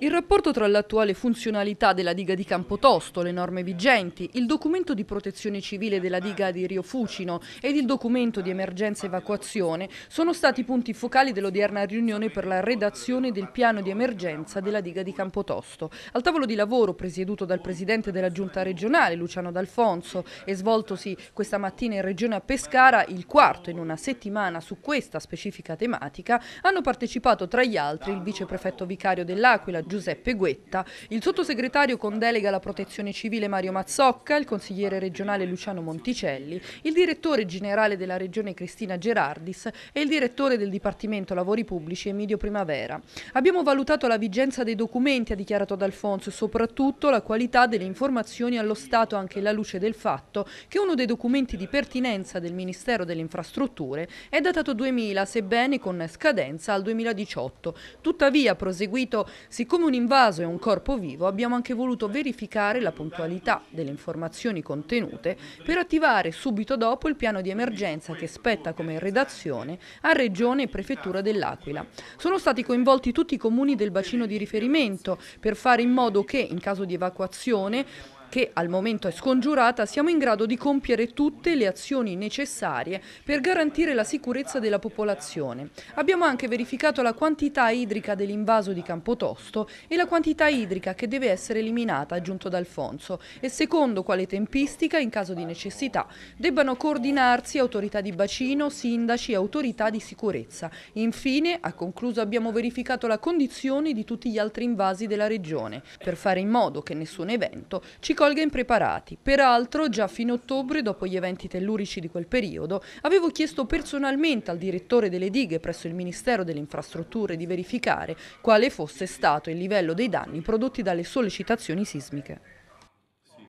Il rapporto tra l'attuale funzionalità della diga di Campotosto, le norme vigenti, il documento di protezione civile della diga di Rio Fucino ed il documento di emergenza evacuazione sono stati punti focali dell'odierna riunione per la redazione del piano di emergenza della diga di Campotosto. Al tavolo di lavoro presieduto dal presidente della giunta regionale Luciano D'Alfonso e svoltosi questa mattina in regione a Pescara, il quarto in una settimana su questa specifica tematica, hanno partecipato tra gli altri il viceprefetto vicario dell'Aquila Giuseppe Guetta, il sottosegretario con delega alla protezione civile Mario Mazzocca, il consigliere regionale Luciano Monticelli, il direttore generale della regione Cristina Gerardis e il direttore del Dipartimento Lavori Pubblici Emidio Primavera. Abbiamo valutato la vigenza dei documenti, ha dichiarato D'Alfonso, e soprattutto la qualità delle informazioni allo Stato anche alla luce del fatto che uno dei documenti di pertinenza del Ministero delle Infrastrutture è datato 2000, sebbene con scadenza al 2018. Tuttavia, proseguito, siccome come un invaso e un corpo vivo abbiamo anche voluto verificare la puntualità delle informazioni contenute per attivare subito dopo il piano di emergenza che spetta come redazione a Regione e Prefettura dell'Aquila. Sono stati coinvolti tutti i comuni del bacino di riferimento per fare in modo che, in caso di evacuazione, che al momento è scongiurata, siamo in grado di compiere tutte le azioni necessarie per garantire la sicurezza della popolazione. Abbiamo anche verificato la quantità idrica dell'invaso di Campotosto e la quantità idrica che deve essere eliminata, aggiunto D'Alfonso, e secondo quale tempistica, in caso di necessità, debbano coordinarsi autorità di bacino, sindaci e autorità di sicurezza. Infine, ha concluso, abbiamo verificato la condizione di tutti gli altri invasi della regione, per fare in modo che nessun evento ci colga impreparati. Peraltro, già a fine ottobre, dopo gli eventi tellurici di quel periodo, avevo chiesto personalmente al direttore delle dighe presso il Ministero delle Infrastrutture di verificare quale fosse stato il livello dei danni prodotti dalle sollecitazioni sismiche.